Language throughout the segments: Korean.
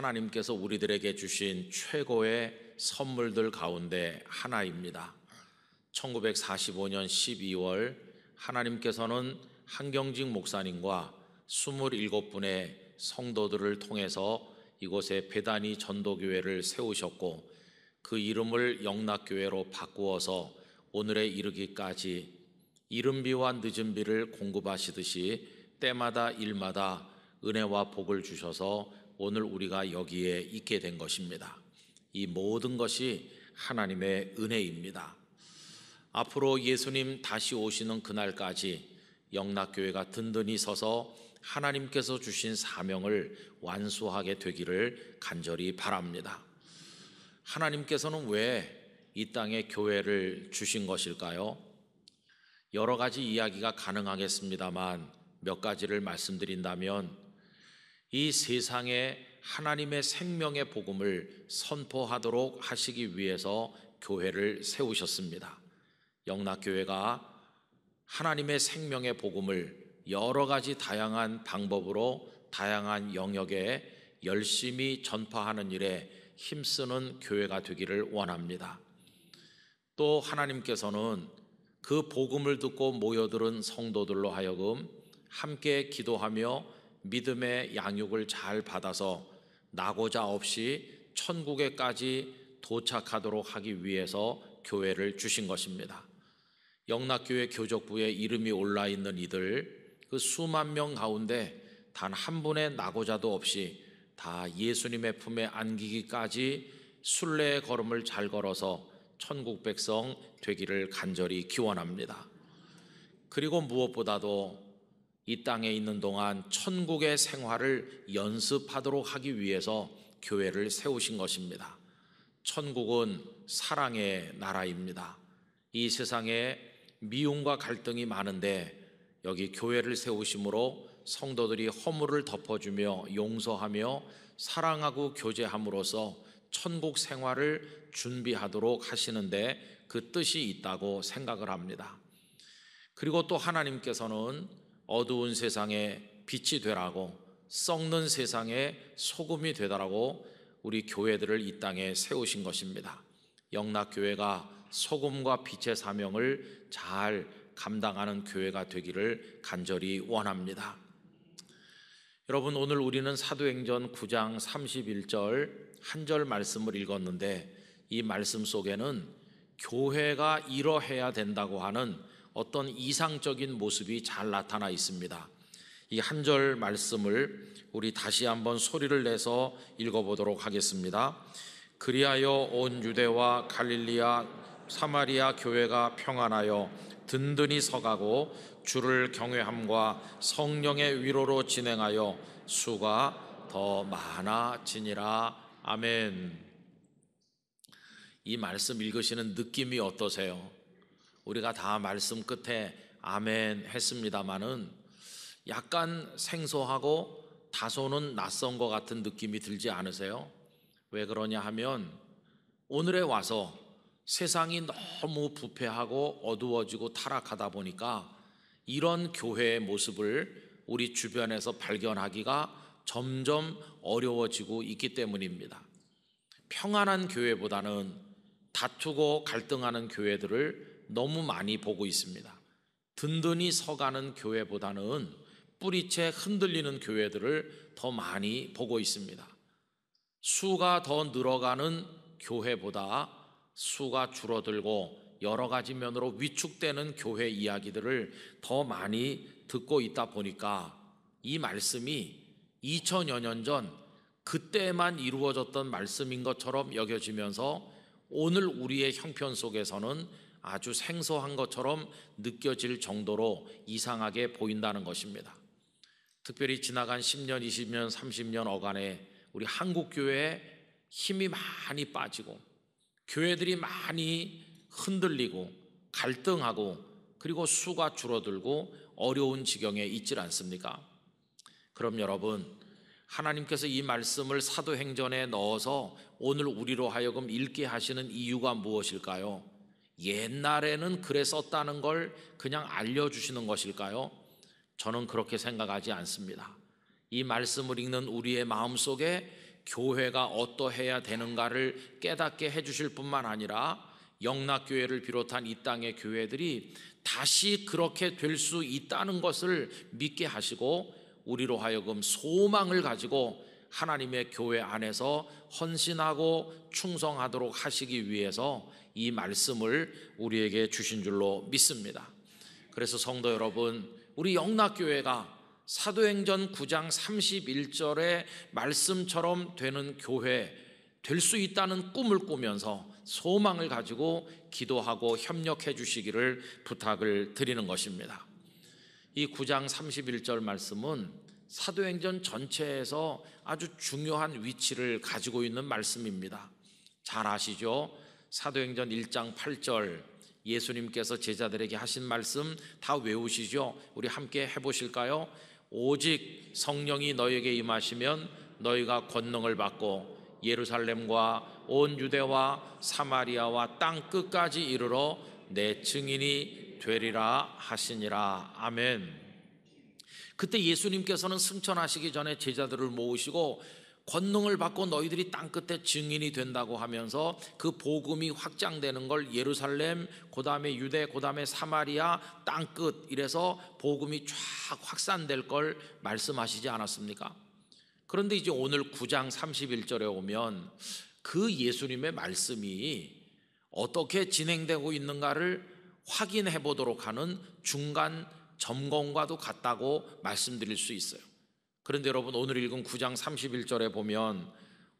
하나님께서 우리들에게 주신 최고의 선물들 가운데 하나입니다. 1945년 12월 하나님께서는 한경직 목사님과 27분의 성도들을 통해서 이곳에 배단이 전도교회를 세우셨고 그 이름을 영락교회로 바꾸어서 오늘에 이르기까지 이른비와 늦은비를 공급하시듯이 때마다 일마다 은혜와 복을 주셔서 오늘 우리가 여기에 있게 된 것입니다. 이 모든 것이 하나님의 은혜입니다. 앞으로 예수님 다시 오시는 그날까지 영락교회가 든든히 서서 하나님께서 주신 사명을 완수하게 되기를 간절히 바랍니다. 하나님께서는 왜 이 땅에 교회를 주신 것일까요? 여러 가지 이야기가 가능하겠습니다만 몇 가지를 말씀드린다면 이 세상에 하나님의 생명의 복음을 선포하도록 하시기 위해서 교회를 세우셨습니다. 영락교회가 하나님의 생명의 복음을 여러 가지 다양한 방법으로 다양한 영역에 열심히 전파하는 일에 힘쓰는 교회가 되기를 원합니다. 또 하나님께서는 그 복음을 듣고 모여들은 성도들로 하여금 함께 기도하며 믿음의 양육을 잘 받아서 나고자 없이 천국에까지 도착하도록 하기 위해서 교회를 주신 것입니다. 영락교회 교적부에 이름이 올라 있는 이들 그 수만 명 가운데 단 한 분의 나고자도 없이 다 예수님의 품에 안기기까지 순례의 걸음을 잘 걸어서 천국 백성 되기를 간절히 기원합니다. 그리고 무엇보다도 이 땅에 있는 동안 천국의 생활을 연습하도록 하기 위해서 교회를 세우신 것입니다. 천국은 사랑의 나라입니다. 이 세상에 미움과 갈등이 많은데 여기 교회를 세우심으로 성도들이 허물을 덮어주며 용서하며 사랑하고 교제함으로써 천국 생활을 준비하도록 하시는데 그 뜻이 있다고 생각을 합니다. 그리고 또 하나님께서는 어두운 세상에 빛이 되라고 썩는 세상에 소금이 되다라고 우리 교회들을 이 땅에 세우신 것입니다. 영락교회가 소금과 빛의 사명을 잘 감당하는 교회가 되기를 간절히 원합니다. 여러분 오늘 우리는 사도행전 9장 31절 한 절 말씀을 읽었는데 이 말씀 속에는 교회가 이러해야 된다고 하는 어떤 이상적인 모습이 잘 나타나 있습니다. 이한절 말씀을 우리 다시 한번 소리를 내서 읽어보도록 하겠습니다. 그리하여 온 유대와 갈릴리아 사마리아 교회가 평안하여 든든히 서가고 주를 경외함과 성령의 위로로 진행하여 수가 더 많아지니라 아멘. 이 말씀 읽으시는 느낌이 어떠세요? 우리가 다 말씀 끝에 아멘 했습니다마는 약간 생소하고 다소는 낯선 것 같은 느낌이 들지 않으세요? 왜 그러냐 하면 오늘에 와서 세상이 너무 부패하고 어두워지고 타락하다 보니까 이런 교회의 모습을 우리 주변에서 발견하기가 점점 어려워지고 있기 때문입니다. 평안한 교회보다는 다투고 갈등하는 교회들을 너무 많이 보고 있습니다. 든든히 서가는 교회보다는 뿌리채 흔들리는 교회들을 더 많이 보고 있습니다. 수가 더 늘어가는 교회보다 수가 줄어들고 여러 가지 면으로 위축되는 교회 이야기들을 더 많이 듣고 있다 보니까 이 말씀이 2000여 년 전 그때만 이루어졌던 말씀인 것처럼 여겨지면서 오늘 우리의 형편 속에서는 아주 생소한 것처럼 느껴질 정도로 이상하게 보인다는 것입니다. 특별히 지나간 10년, 20년, 30년 어간에 우리 한국 교회에 힘이 많이 빠지고 교회들이 많이 흔들리고 갈등하고 그리고 수가 줄어들고 어려운 지경에 있질 않습니까? 그럼 여러분 하나님께서 이 말씀을 사도행전에 넣어서 오늘 우리로 하여금 읽게 하시는 이유가 무엇일까요? 옛날에는 그랬었다는걸 그냥 알려주시는 것일까요? 저는 그렇게 생각하지 않습니다. 이 말씀을 읽는 우리의 마음 속에 교회가 어떠해야 되는가를 깨닫게 해주실 뿐만 아니라 영락교회를 비롯한 이 땅의 교회들이 다시 그렇게 될 수 있다는 것을 믿게 하시고 우리로 하여금 소망을 가지고 하나님의 교회 안에서 헌신하고 충성하도록 하시기 위해서 이 말씀을 우리에게 주신 줄로 믿습니다. 그래서 성도 여러분, 우리 영락교회가 사도행전 9장 31절의 말씀처럼 되는 교회 될 수 있다는 꿈을 꾸면서 소망을 가지고 기도하고 협력해 주시기를 부탁을 드리는 것입니다. 이 9장 31절 말씀은 사도행전 전체에서 아주 중요한 위치를 가지고 있는 말씀입니다. 잘 아시죠? 사도행전 1장 8절 예수님께서 제자들에게 하신 말씀 다 외우시죠? 우리 함께 해보실까요? 오직 성령이 너에게 임하시면 너희가 권능을 받고 예루살렘과 온 유대와 사마리아와 땅 끝까지 이르러 내 증인이 되리라 하시니라. 아멘. 그때 예수님께서는 승천하시기 전에 제자들을 모으시고 권능을 받고 너희들이 땅끝에 증인이 된다고 하면서 그 복음이 확장되는 걸 예루살렘, 그 다음에 유대, 그 다음에 사마리아, 땅끝 이래서 복음이 쫙 확산될 걸 말씀하시지 않았습니까? 그런데 이제 오늘 9장 31절에 오면 그 예수님의 말씀이 어떻게 진행되고 있는가를 확인해 보도록 하는 중간 점검과도 같다고 말씀드릴 수 있어요. 그런데 여러분 오늘 읽은 9장 31절에 보면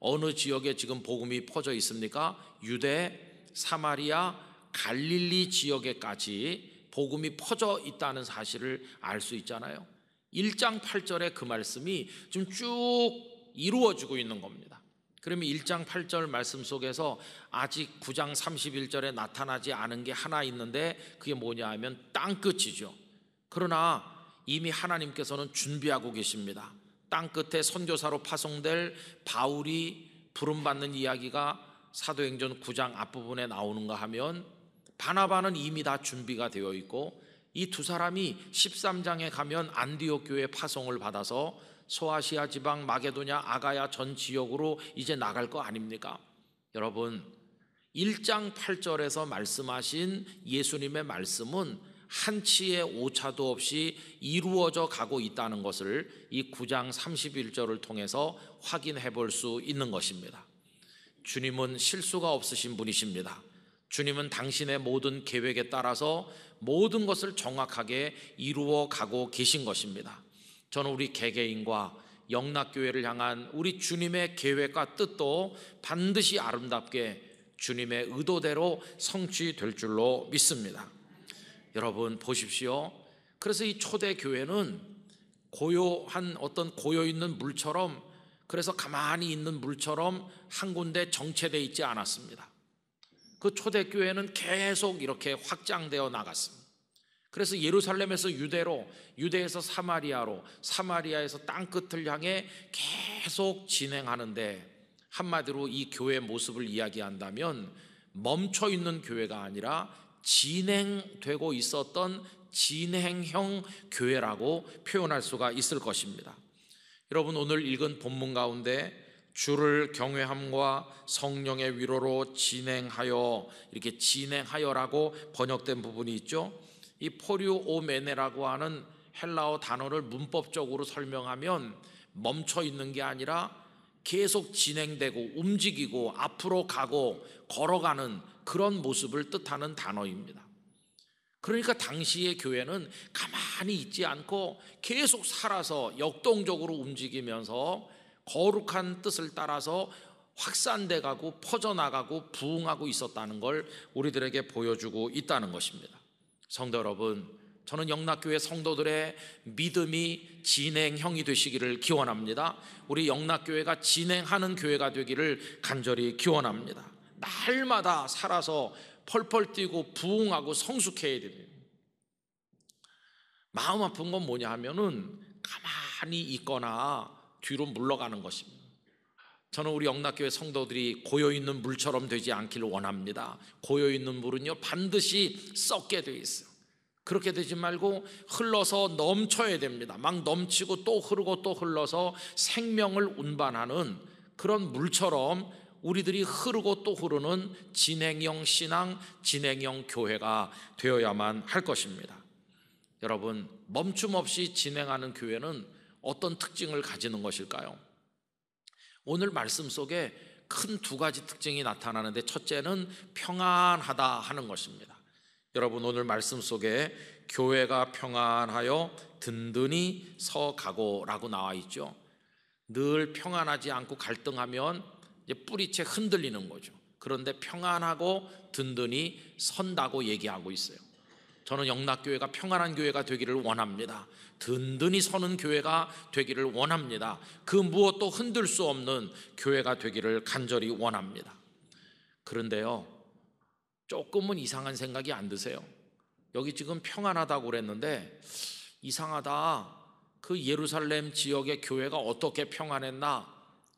어느 지역에 지금 복음이 퍼져 있습니까? 유대, 사마리아, 갈릴리 지역에까지 복음이 퍼져 있다는 사실을 알 수 있잖아요. 1장 8절에그 말씀이 지금 쭉 이루어지고 있는 겁니다. 그러면 1장 8절 말씀 속에서 아직 9장 31절에 나타나지 않은 게 하나 있는데 그게 뭐냐 하면 땅끝이죠. 그러나 이미 하나님께서는 준비하고 계십니다. 땅 끝에 선교사로 파송될 바울이 부름받는 이야기가 사도행전 9장 앞부분에 나오는가 하면 바나바는 이미 다 준비가 되어 있고 이 두 사람이 13장에 가면 안디옥 교회 파송을 받아서 소아시아 지방 마게도냐 아가야 전 지역으로 이제 나갈 거 아닙니까? 여러분 1장 8절에서 말씀하신 예수님의 말씀은 한치의 오차도 없이 이루어져 가고 있다는 것을 이 9장 31절을 통해서 확인해 볼 수 있는 것입니다. 주님은 실수가 없으신 분이십니다. 주님은 당신의 모든 계획에 따라서 모든 것을 정확하게 이루어 가고 계신 것입니다. 저는 우리 개개인과 영락교회를 향한 우리 주님의 계획과 뜻도 반드시 아름답게 주님의 의도대로 성취될 줄로 믿습니다. 여러분 보십시오. 그래서 이 초대 교회는 고요한 어떤 고요 있는 물처럼 그래서 가만히 있는 물처럼 한 군데 정체되어 있지 않았습니다. 그 초대 교회는 계속 이렇게 확장되어 나갔습니다. 그래서 예루살렘에서 유대로, 유대에서 사마리아로, 사마리아에서 땅 끝을 향해 계속 진행하는데 한마디로 이 교회 모습을 이야기한다면 멈춰 있는 교회가 아니라 진행되고 있었던 진행형 교회라고 표현할 수가 있을 것입니다. 여러분 오늘 읽은 본문 가운데 주를 경외함과 성령의 위로로 진행하여 이렇게 진행하여라고 번역된 부분이 있죠. 이 포류오메네라고 하는 헬라어 단어를 문법적으로 설명하면 멈춰 있는 게 아니라 계속 진행되고 움직이고 앞으로 가고 걸어가는 그런 모습을 뜻하는 단어입니다. 그러니까 당시의 교회는 가만히 있지 않고 계속 살아서 역동적으로 움직이면서 거룩한 뜻을 따라서 확산돼 가고 퍼져나가고 부흥하고 있었다는 걸 우리들에게 보여주고 있다는 것입니다. 성도 여러분, 저는 영락교회 성도들의 믿음이 진행형이 되시기를 기원합니다. 우리 영락교회가 진행하는 교회가 되기를 간절히 기원합니다. 날마다 살아서 펄펄 뛰고 부흥하고 성숙해야 됩니다. 마음 아픈 건 뭐냐 하면은 가만히 있거나 뒤로 물러가는 것입니다. 저는 우리 영락교회 성도들이 고여있는 물처럼 되지 않기를 원합니다. 고여있는 물은요, 반드시 썩게 돼 있어요. 그렇게 되지 말고 흘러서 넘쳐야 됩니다. 막 넘치고 또 흐르고 또 흘러서 생명을 운반하는 그런 물처럼 우리들이 흐르고 또 흐르는 진행형 신앙, 진행형 교회가 되어야만 할 것입니다. 여러분, 멈춤 없이 진행하는 교회는 어떤 특징을 가지는 것일까요? 오늘 말씀 속에 큰 두 가지 특징이 나타나는데 첫째는 평안하다 하는 것입니다. 여러분 오늘 말씀 속에 교회가 평안하여 든든히 서가고라고 나와 있죠. 늘 평안하지 않고 갈등하면 이제 뿌리채 흔들리는 거죠. 그런데 평안하고 든든히 선다고 얘기하고 있어요. 저는 영락교회가 평안한 교회가 되기를 원합니다. 든든히 서는 교회가 되기를 원합니다. 그 무엇도 흔들 수 없는 교회가 되기를 간절히 원합니다. 그런데요, 조금은 이상한 생각이 안 드세요? 여기 지금 평안하다고 그랬는데 이상하다. 그 예루살렘 지역의 교회가 어떻게 평안했나?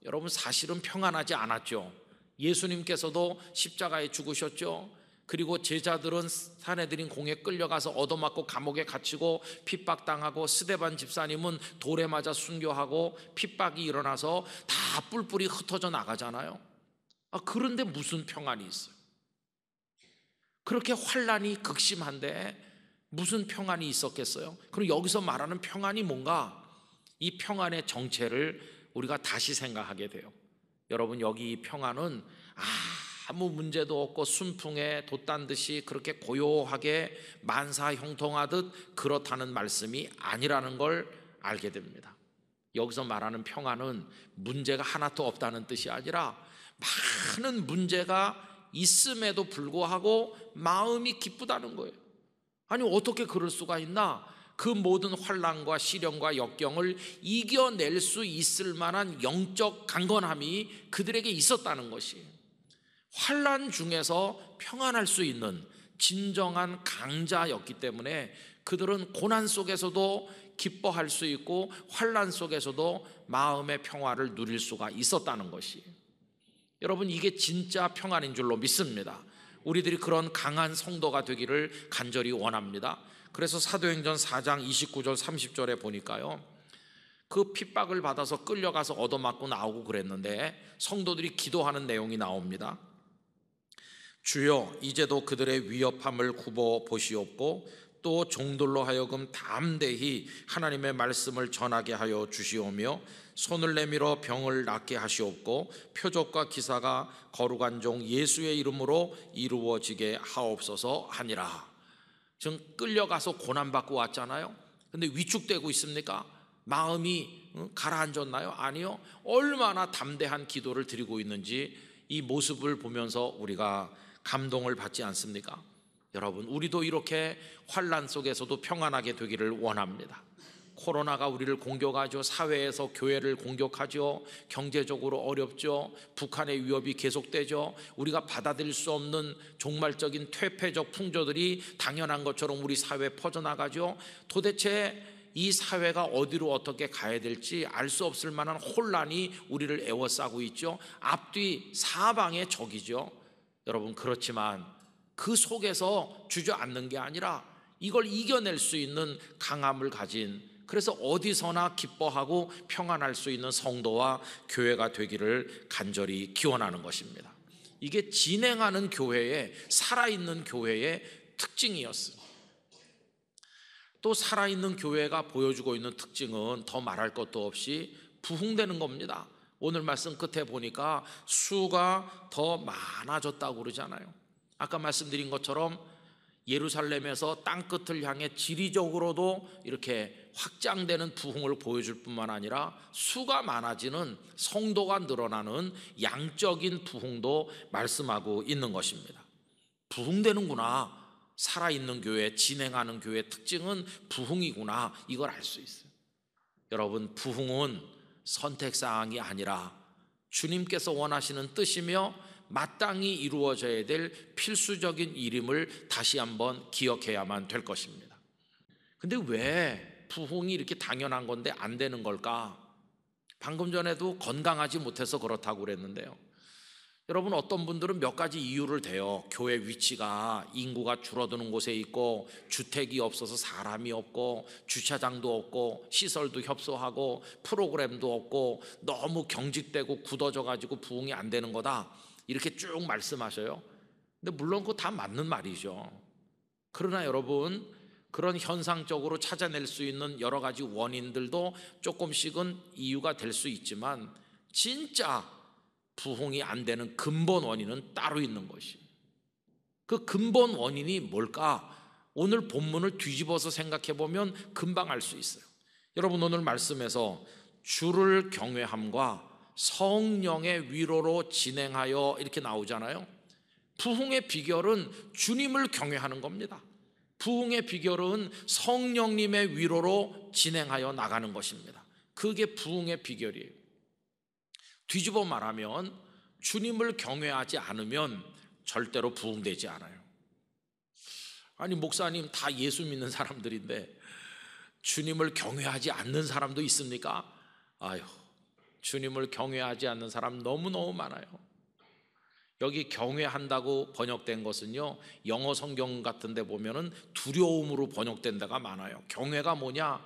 여러분 사실은 평안하지 않았죠. 예수님께서도 십자가에 죽으셨죠. 그리고 제자들은 사내들인 공에 끌려가서 얻어맞고 감옥에 갇히고 핍박당하고 스데반 집사님은 돌에 맞아 순교하고 핍박이 일어나서 다 뿔뿔이 흩어져 나가잖아요. 아, 그런데 무슨 평안이 있어요? 그렇게 환란이 극심한데 무슨 평안이 있었겠어요? 그럼 여기서 말하는 평안이 뭔가 이 평안의 정체를 우리가 다시 생각하게 돼요. 여러분 여기 이 평안은 아무 문제도 없고 순풍에 돛단 듯이 그렇게 고요하게 만사 형통하듯 그렇다는 말씀이 아니라는 걸 알게 됩니다. 여기서 말하는 평안은 문제가 하나도 없다는 뜻이 아니라 많은 문제가 있음에도 불구하고 마음이 기쁘다는 거예요. 아니 어떻게 그럴 수가 있나? 그 모든 환란과 시련과 역경을 이겨낼 수 있을 만한 영적 강건함이 그들에게 있었다는 것이 환란 중에서 평안할 수 있는 진정한 강자였기 때문에 그들은 고난 속에서도 기뻐할 수 있고 환란 속에서도 마음의 평화를 누릴 수가 있었다는 것이에요. 여러분 이게 진짜 평안인 줄로 믿습니다. 우리들이 그런 강한 성도가 되기를 간절히 원합니다. 그래서 사도행전 4장 29절 30절에 보니까요. 그 핍박을 받아서 끌려가서 얻어맞고 나오고 그랬는데 성도들이 기도하는 내용이 나옵니다. 주여 이제도 그들의 위협함을 굽어 보시옵고 또 종들로 하여금 담대히 하나님의 말씀을 전하게 하여 주시오며 손을 내밀어 병을 낫게 하시옵고 표적과 기사가 거룩한 종 예수의 이름으로 이루어지게 하옵소서 하니라. 지금 끌려가서 고난받고 왔잖아요. 근데 위축되고 있습니까? 마음이 가라앉았나요? 아니요. 얼마나 담대한 기도를 드리고 있는지 이 모습을 보면서 우리가 감동을 받지 않습니까? 여러분 우리도 이렇게 환란 속에서도 평안하게 되기를 원합니다. 코로나가 우리를 공격하죠. 사회에서 교회를 공격하죠. 경제적으로 어렵죠. 북한의 위협이 계속되죠. 우리가 받아들일 수 없는 종말적인 퇴폐적 풍조들이 당연한 것처럼 우리 사회에 퍼져나가죠. 도대체 이 사회가 어디로 어떻게 가야 될지 알 수 없을 만한 혼란이 우리를 애워싸고 있죠. 앞뒤 사방의 적이죠. 여러분 그렇지만 그 속에서 주저앉는 게 아니라 이걸 이겨낼 수 있는 강함을 가진 그래서 어디서나 기뻐하고 평안할 수 있는 성도와 교회가 되기를 간절히 기원하는 것입니다. 이게 진행하는 교회의 살아있는 교회의 특징이었습니다. 또 살아있는 교회가 보여주고 있는 특징은 더 말할 것도 없이 부흥되는 겁니다. 오늘 말씀 끝에 보니까 수가 더 많아졌다고 그러잖아요. 아까 말씀드린 것처럼 예루살렘에서 땅끝을 향해 지리적으로도 이렇게 확장되는 부흥을 보여줄 뿐만 아니라 수가 많아지는 성도가 늘어나는 양적인 부흥도 말씀하고 있는 것입니다. 부흥되는구나. 살아있는 교회, 진행하는 교회 특징은 부흥이구나. 이걸 알 수 있어요. 여러분, 부흥은 선택사항이 아니라 주님께서 원하시는 뜻이며 마땅히 이루어져야 될 필수적인 일임을 다시 한번 기억해야만 될 것입니다. 근데 왜 부흥이 이렇게 당연한 건데 안 되는 걸까? 방금 전에도 건강하지 못해서 그렇다고 그랬는데요. 여러분 어떤 분들은 몇 가지 이유를 대요. 교회 위치가 인구가 줄어드는 곳에 있고 주택이 없어서 사람이 없고 주차장도 없고 시설도 협소하고 프로그램도 없고 너무 경직되고 굳어져 가지고 부흥이 안 되는 거다. 이렇게 쭉 말씀하셔요. 근데 물론 그거 다 맞는 말이죠. 그러나 여러분 그런 현상적으로 찾아낼 수 있는 여러 가지 원인들도 조금씩은 이유가 될 수 있지만 진짜 부흥이 안 되는 근본 원인은 따로 있는 것이. 그 근본 원인이 뭘까? 오늘 본문을 뒤집어서 생각해 보면 금방 알 수 있어요. 여러분 오늘 말씀에서 주를 경외함과 성령의 위로로 진행하여 이렇게 나오잖아요. 부흥의 비결은 주님을 경외하는 겁니다. 부흥의 비결은 성령님의 위로로 진행하여 나가는 것입니다. 그게 부흥의 비결이에요. 뒤집어 말하면 주님을 경외하지 않으면 절대로 부흥되지 않아요. 아니 목사님 다 예수 믿는 사람들인데 주님을 경외하지 않는 사람도 있습니까? 아유 주님을 경외하지 않는 사람 너무너무 많아요. 여기 경외한다고 번역된 것은요. 영어 성경 같은 데 보면은 두려움으로 번역된 데가 많아요. 경외가 뭐냐?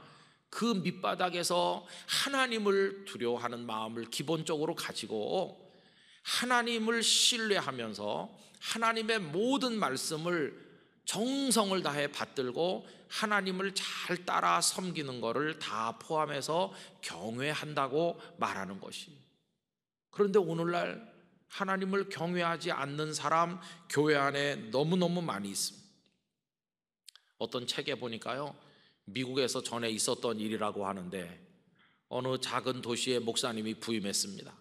그 밑바닥에서 하나님을 두려워하는 마음을 기본적으로 가지고 하나님을 신뢰하면서 하나님의 모든 말씀을 정성을 다해 받들고 하나님을 잘 따라 섬기는 것을 다 포함해서 경외한다고 말하는 것이. 그런데 오늘날 하나님을 경외하지 않는 사람 교회 안에 너무너무 많이 있습니다. 어떤 책에 보니까요. 미국에서 전에 있었던 일이라고 하는데 어느 작은 도시의 목사님이 부임했습니다.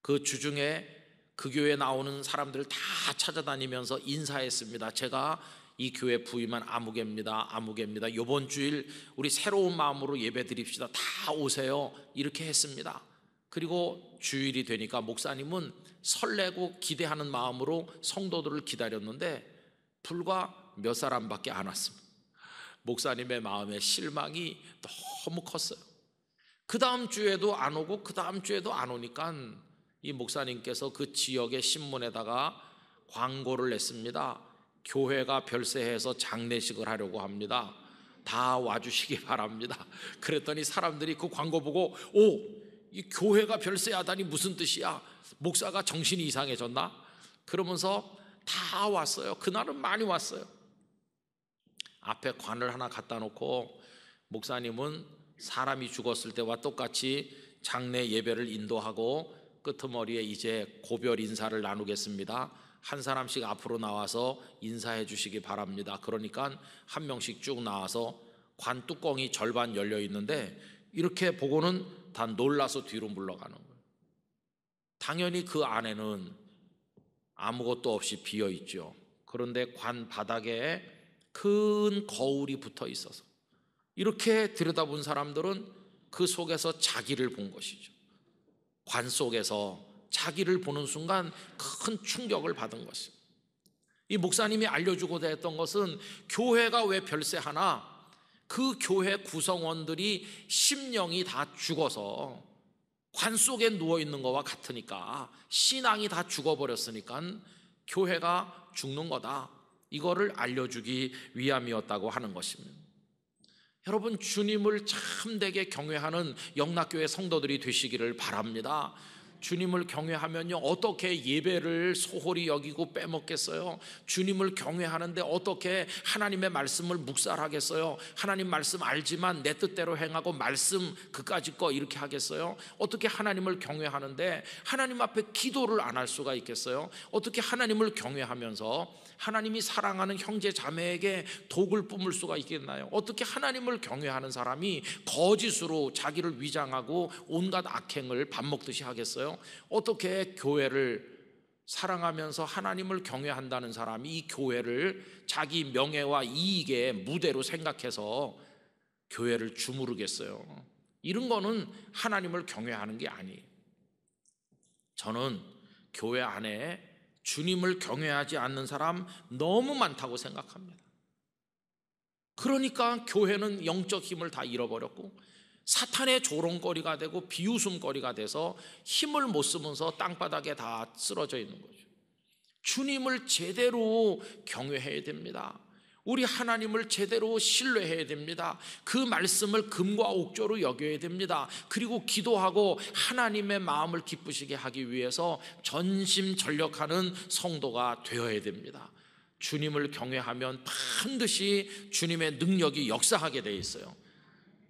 그 주중에 그 교회 에 나오는 사람들 다 찾아다니면서 인사했습니다. 제가 이 교회 부임한 아무개입니다. 아무개입니다. 요번 주일 우리 새로운 마음으로 예배 드립시다. 다 오세요. 이렇게 했습니다. 그리고 주일이 되니까 목사님은 설레고 기대하는 마음으로 성도들을 기다렸는데 불과 몇 사람밖에 안 왔습니다. 목사님의 마음에 실망이 너무 컸어요. 그 다음 주에도 안 오고 그 다음 주에도 안 오니까 이 목사님께서 그 지역의 신문에다가 광고를 냈습니다. 교회가 별세해서 장례식을 하려고 합니다. 다 와주시기 바랍니다. 그랬더니 사람들이 그 광고 보고 오이 교회가 별세하다니 무슨 뜻이야? 목사가 정신이 이상해졌나? 그러면서 다 왔어요. 그날은 많이 왔어요. 앞에 관을 하나 갖다 놓고 목사님은 사람이 죽었을 때와 똑같이 장례 예배를 인도하고 끄트머리에 이제 고별 인사를 나누겠습니다. 한 사람씩 앞으로 나와서 인사해 주시기 바랍니다. 그러니까 한 명씩 쭉 나와서 관 뚜껑이 절반 열려 있는데 이렇게 보고는 다 놀라서 뒤로 물러가는 거예요. 당연히 그 안에는 아무것도 없이 비어 있죠. 그런데 관 바닥에 큰 거울이 붙어 있어서 이렇게 들여다본 사람들은 그 속에서 자기를 본 것이죠. 관 속에서 자기를 보는 순간 큰 충격을 받은 것입니다. 이 목사님이 알려주고자 했던 것은 교회가 왜 별세하나 그 교회 구성원들이 심령이 다 죽어서 관 속에 누워 있는 것과 같으니까 신앙이 다 죽어버렸으니까 교회가 죽는 거다. 이거를 알려주기 위함이었다고 하는 것입니다. 여러분 주님을 참되게 경외하는 영락교회 성도들이 되시기를 바랍니다. 주님을 경외하면요 어떻게 예배를 소홀히 여기고 빼먹겠어요? 주님을 경외하는데 어떻게 하나님의 말씀을 묵살하겠어요? 하나님 말씀 알지만 내 뜻대로 행하고 말씀 그까지 거 이렇게 하겠어요? 어떻게 하나님을 경외하는데 하나님 앞에 기도를 안 할 수가 있겠어요? 어떻게 하나님을 경외하면서 하나님이 사랑하는 형제 자매에게 독을 뿜을 수가 있겠나요? 어떻게 하나님을 경외하는 사람이 거짓으로 자기를 위장하고 온갖 악행을 밥 먹듯이 하겠어요? 어떻게 교회를 사랑하면서 하나님을 경외한다는 사람이 이 교회를 자기 명예와 이익의 무대로 생각해서 교회를 주무르겠어요. 이런 거는 하나님을 경외하는 게 아니에요. 저는 교회 안에 주님을 경외하지 않는 사람 너무 많다고 생각합니다. 그러니까 교회는 영적 힘을 다 잃어버렸고 사탄의 조롱거리가 되고 비웃음거리가 돼서 힘을 못 쓰면서 땅바닥에 다 쓰러져 있는 거죠. 주님을 제대로 경외해야 됩니다. 우리 하나님을 제대로 신뢰해야 됩니다. 그 말씀을 금과 옥조로 여겨야 됩니다. 그리고 기도하고 하나님의 마음을 기쁘시게 하기 위해서 전심 전력하는 성도가 되어야 됩니다. 주님을 경외하면 반드시 주님의 능력이 역사하게 돼 있어요.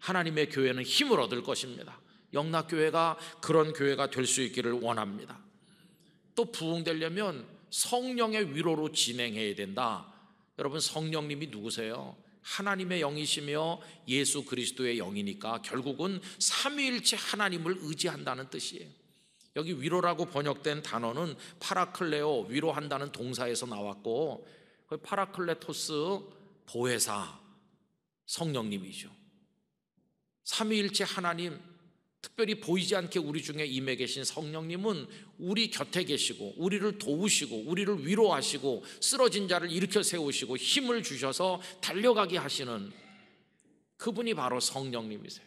하나님의 교회는 힘을 얻을 것입니다. 영락교회가 그런 교회가 될 수 있기를 원합니다. 또 부흥되려면 성령의 위로로 진행해야 된다. 여러분 성령님이 누구세요? 하나님의 영이시며 예수 그리스도의 영이니까 결국은 삼위일체 하나님을 의지한다는 뜻이에요. 여기 위로라고 번역된 단어는 파라클레오 위로한다는 동사에서 나왔고 그 파라클레토스 보혜사 성령님이죠. 삼위일체 하나님 특별히 보이지 않게 우리 중에 임해 계신 성령님은 우리 곁에 계시고 우리를 도우시고 우리를 위로하시고 쓰러진 자를 일으켜 세우시고 힘을 주셔서 달려가게 하시는 그분이 바로 성령님이세요.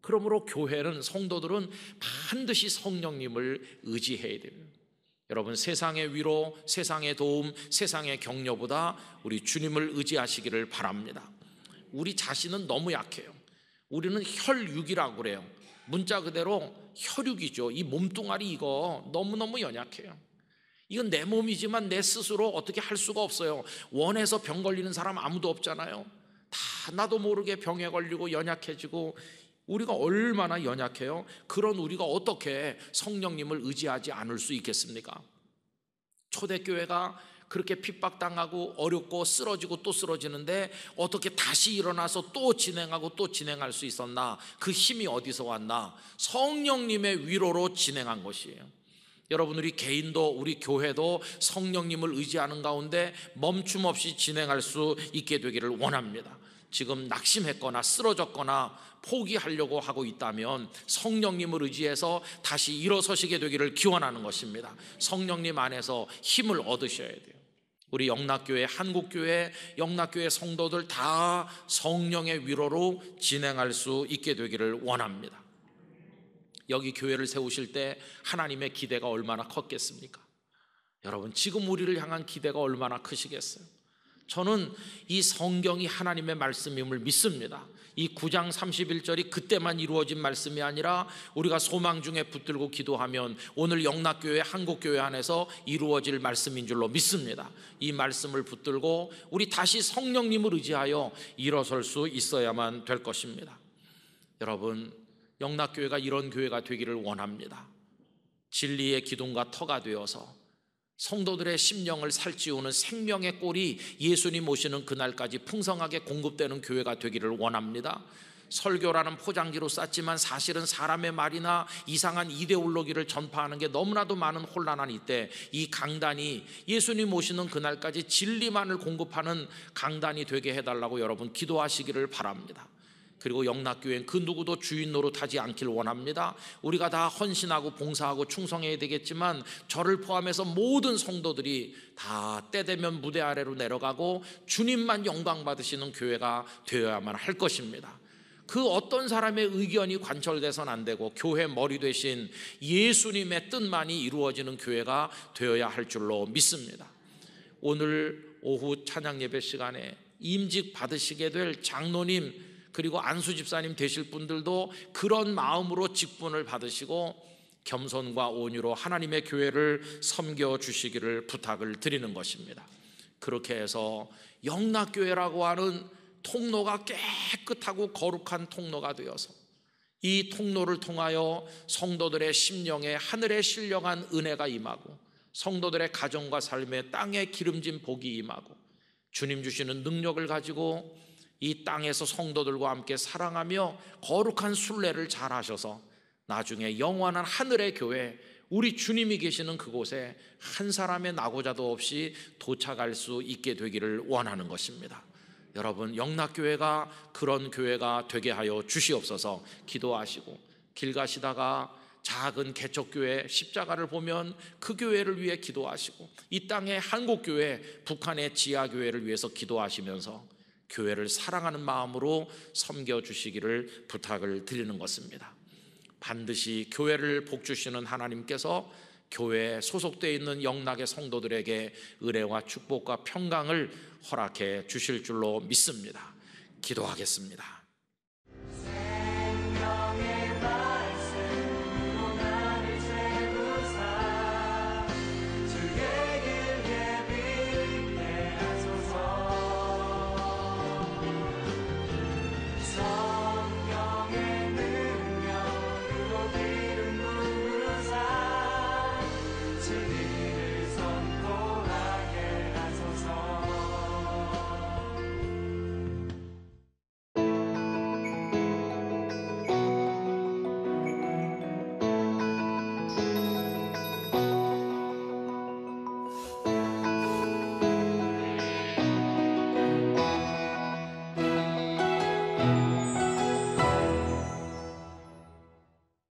그러므로 교회는 성도들은 반드시 성령님을 의지해야 됩니다. 여러분 세상의 위로, 세상의 도움, 세상의 격려보다 우리 주님을 의지하시기를 바랍니다. 우리 자신은 너무 약해요. 우리는 혈육이라고 그래요. 문자 그대로 혈육이죠. 이 몸뚱아리 이거 너무너무 연약해요. 이건 내 몸이지만 내 스스로 어떻게 할 수가 없어요. 원해서 병 걸리는 사람 아무도 없잖아요. 다 나도 모르게 병에 걸리고 연약해지고 우리가 얼마나 연약해요. 그런 우리가 어떻게 성령님을 의지하지 않을 수 있겠습니까? 초대교회가 그렇게 핍박당하고 어렵고 쓰러지고 또 쓰러지는데 어떻게 다시 일어나서 또 진행하고 또 진행할 수 있었나? 그 힘이 어디서 왔나? 성령님의 위로로 진행한 것이에요. 여러분 우리 개인도 우리 교회도 성령님을 의지하는 가운데 멈춤 없이 진행할 수 있게 되기를 원합니다. 지금 낙심했거나 쓰러졌거나 포기하려고 하고 있다면 성령님을 의지해서 다시 일어서시게 되기를 기원하는 것입니다. 성령님 안에서 힘을 얻으셔야 돼요. 우리 영락교회 한국교회 영락교회 성도들 다 성령의 위로로 진행할 수 있게 되기를 원합니다. 여기 교회를 세우실 때 하나님의 기대가 얼마나 컸겠습니까? 여러분 지금 우리를 향한 기대가 얼마나 크시겠어요? 저는 이 성경이 하나님의 말씀임을 믿습니다. 이 9장 31절이 그때만 이루어진 말씀이 아니라 우리가 소망 중에 붙들고 기도하면 오늘 영락교회 한국교회 안에서 이루어질 말씀인 줄로 믿습니다. 이 말씀을 붙들고 우리 다시 성령님을 의지하여 일어설 수 있어야만 될 것입니다. 여러분, 영락교회가 이런 교회가 되기를 원합니다. 진리의 기둥과 터가 되어서 성도들의 심령을 살찌우는 생명의 꼴이 예수님 오시는 그날까지 풍성하게 공급되는 교회가 되기를 원합니다. 설교라는 포장지로 쌌지만 사실은 사람의 말이나 이상한 이데올로기를 전파하는 게 너무나도 많은 혼란한 이때 이 강단이 예수님 오시는 그날까지 진리만을 공급하는 강단이 되게 해달라고 여러분 기도하시기를 바랍니다. 그리고 영락교회는 그 누구도 주인 노릇하지 않길 원합니다. 우리가 다 헌신하고 봉사하고 충성해야 되겠지만 저를 포함해서 모든 성도들이 다 때되면 무대 아래로 내려가고 주님만 영광 받으시는 교회가 되어야만 할 것입니다. 그 어떤 사람의 의견이 관철돼선 안 되고 교회 머리 대신 예수님의 뜻만이 이루어지는 교회가 되어야 할 줄로 믿습니다. 오늘 오후 찬양 예배 시간에 임직 받으시게 될 장로님 그리고 안수 집사님 되실 분들도 그런 마음으로 직분을 받으시고 겸손과 온유로 하나님의 교회를 섬겨 주시기를 부탁을 드리는 것입니다. 그렇게 해서 영락교회라고 하는 통로가 깨끗하고 거룩한 통로가 되어서 이 통로를 통하여 성도들의 심령에 하늘에 신령한 은혜가 임하고 성도들의 가정과 삶에 땅에 기름진 복이 임하고 주님 주시는 능력을 가지고 이 땅에서 성도들과 함께 사랑하며 거룩한 순례를 잘 하셔서 나중에 영원한 하늘의 교회 우리 주님이 계시는 그곳에 한 사람의 낙오자도 없이 도착할 수 있게 되기를 원하는 것입니다. 여러분 영락교회가 그런 교회가 되게 하여 주시옵소서 기도하시고 길 가시다가 작은 개척교회 십자가를 보면 그 교회를 위해 기도하시고 이 땅의 한국교회 북한의 지하교회를 위해서 기도하시면서 교회를 사랑하는 마음으로 섬겨 주시기를 부탁을 드리는 것입니다. 반드시 교회를 복 주시는 하나님께서 교회에 소속되어 있는 영락의 성도들에게 은혜와 축복과 평강을 허락해 주실 줄로 믿습니다. 기도하겠습니다.